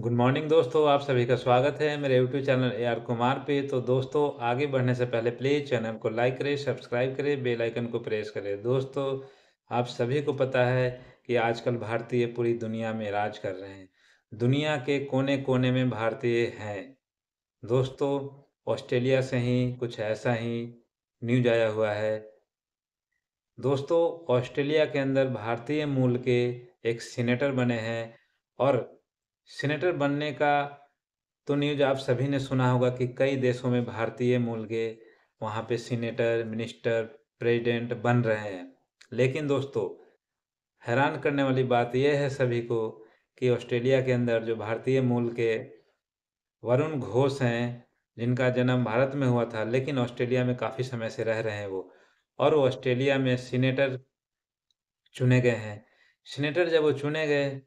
good morning दोस्तों आप सभी का स्वागत है मेरे YouTube channel A R Kumar पे तो दोस्तों आगे बढ़ने से पहले प्लीज़ चैनल को लाइक करें सब्सक्राइब करें बेल आइकन को प्रेस करें दोस्तों आप सभी को पता है कि आजकल भारतीय पूरी दुनिया में राज कर रहे हैं दुनिया के कोने कोने में भारतीय हैं दोस्तों ऑस्ट्रेलिया से ही कुछ ऐसा ही न्यूज आया हुआ है दोस्तों ऑस्ट्रेलिया के अंदर भारतीय मूल के एक सीनेटर बने हैं और सीनेटर बनने का तो न्यूज आप सभी ने सुना होगा कि कई देशों में भारतीय मूल के वहाँ पे सीनेटर मिनिस्टर प्रेसिडेंट बन रहे हैं लेकिन दोस्तों हैरान करने वाली बात यह है सभी को कि ऑस्ट्रेलिया के अंदर जो भारतीय मूल के वरुण घोष हैं जिनका जन्म भारत में हुआ था लेकिन ऑस्ट्रेलिया में काफ़ी समय से रह रहे हैं वो और वो ऑस्ट्रेलिया में सीनेटर चुने गए हैं सीनेटर जब वो चुने गए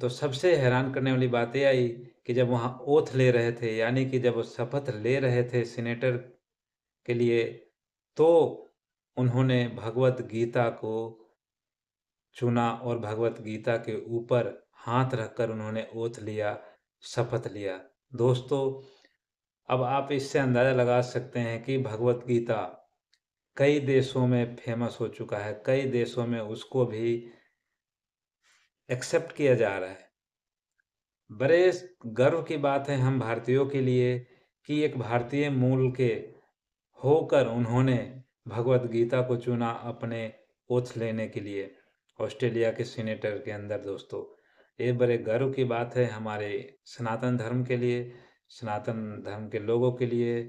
तो सबसे हैरान करने वाली बात यह आई कि जब वहाँ ओथ ले रहे थे यानी कि जब वो शपथ ले रहे थे सीनेटर के लिए तो उन्होंने भगवत गीता को चुना और भगवत गीता के ऊपर हाथ रखकर उन्होंने ओथ लिया शपथ लिया दोस्तों अब आप इससे अंदाज़ा लगा सकते हैं कि भगवत गीता कई देशों में फेमस हो चुका है कई देशों में उसको भी एक्सेप्ट किया जा रहा है बड़े गर्व की बात है हम भारतीयों के लिए कि एक भारतीय मूल के होकर उन्होंने भगवत गीता को चुना अपने ओथ लेने के लिए ऑस्ट्रेलिया के सीनेटर के अंदर दोस्तों ये बड़े गर्व की बात है हमारे सनातन धर्म के लिए सनातन धर्म के लोगों के लिए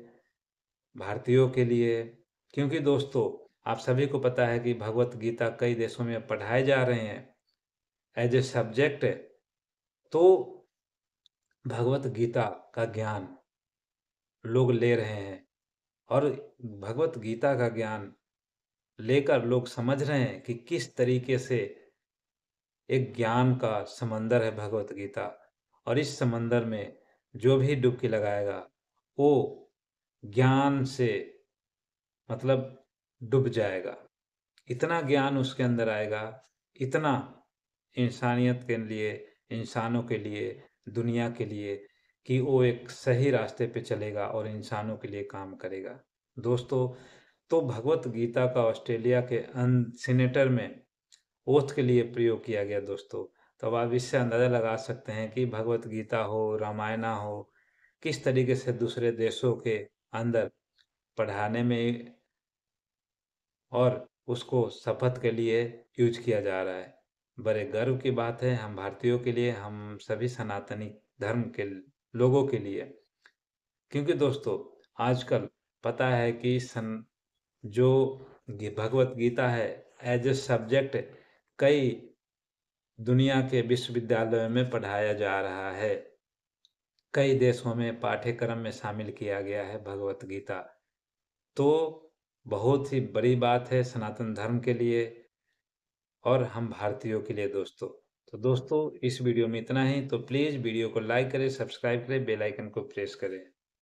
भारतीयों के लिए क्योंकि दोस्तों आप सभी को पता है कि भगवत गीता कई देशों में पढ़ाए जा रहे हैं एज ए सब्जेक्ट तो भगवत गीता का ज्ञान लोग ले रहे हैं और भगवत गीता का ज्ञान लेकर लोग समझ रहे हैं कि किस तरीके से एक ज्ञान का समंदर है भगवत गीता और इस समंदर में जो भी डुबकी लगाएगा वो ज्ञान से मतलब डूब जाएगा इतना ज्ञान उसके अंदर आएगा इतना इंसानियत के लिए इंसानों के लिए दुनिया के लिए कि वो एक सही रास्ते पे चलेगा और इंसानों के लिए काम करेगा दोस्तों तो भगवत गीता का ऑस्ट्रेलिया के सीनेटर में ओथ के लिए प्रयोग किया गया दोस्तों तो आप इससे अंदाज़ा लगा सकते हैं कि भगवत गीता हो रामायणा हो किस तरीके से दूसरे देशों के अंदर पढ़ाने में और उसको शपथ के लिए यूज किया जा रहा है बड़े गर्व की बात है हम भारतीयों के लिए हम सभी सनातनी धर्म के लोगों के लिए क्योंकि दोस्तों आजकल पता है कि सन जो भगवत गीता है एज ए सब्जेक्ट कई दुनिया के विश्वविद्यालयों में पढ़ाया जा रहा है कई देशों में पाठ्यक्रम में शामिल किया गया है भगवत गीता तो बहुत ही बड़ी बात है सनातन धर्म के लिए और हम भारतीयों के लिए दोस्तों तो दोस्तों इस वीडियो में इतना ही तो प्लीज़ वीडियो को लाइक करें सब्सक्राइब करें बेल आइकन को प्रेस करें